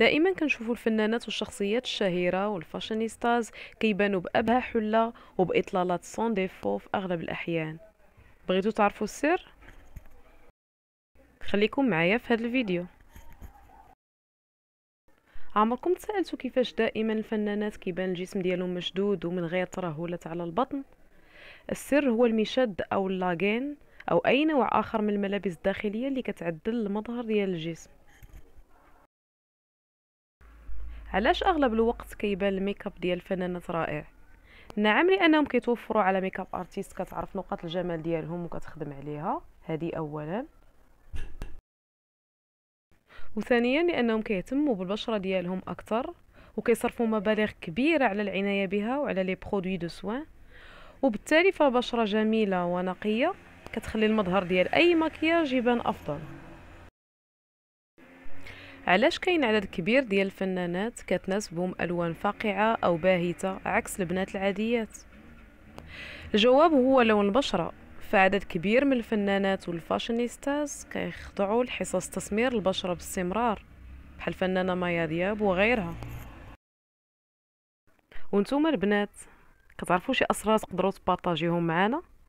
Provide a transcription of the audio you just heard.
دائما كنشوفوا الفنانات والشخصيات الشهيره والفاشينيستاز كيبانوا بابهى حله وباطلالات سون ديفو في اغلب الاحيان بغيتو تعرفوا السر خليكم معايا في هذا الفيديو عمركم تسألتوا كيفاش دائما الفنانات كيبان الجسم ديالهم مشدود ومن غير ترهلات على البطن السر هو المشد او اللاجين او اي نوع اخر من الملابس الداخليه اللي كتعدل المظهر ديال الجسم علاش اغلب الوقت كيبان الميك اب ديال الفنانات رائع نعم لانهم كيتوفروا على ميك اب ارتيست كتعرف نقاط الجمال ديالهم وكتخدم عليها هذه اولا وثانيا لانهم كيهتموا بالبشره ديالهم اكثر وكيصرفوا مبالغ كبيره على العنايه بها وعلى لي برودوي دو سوان وبالتالي فبشره جميله ونقيه كتخلي المظهر ديال اي مكياج يبان افضل علاش كاين عدد كبير ديال الفنانات كتناسبهم الوان فاقعه او باهته عكس البنات العاديات الجواب هو لون البشره فعدد كبير من الفنانات والفاشينيستاز كيخضعوا لحصص تسمير البشره باستمرار بحال الفنانه مايا دياب وغيرها وانتم البنات كتعرفوا شي اسرار تقدروا تبارطاجيهم معنا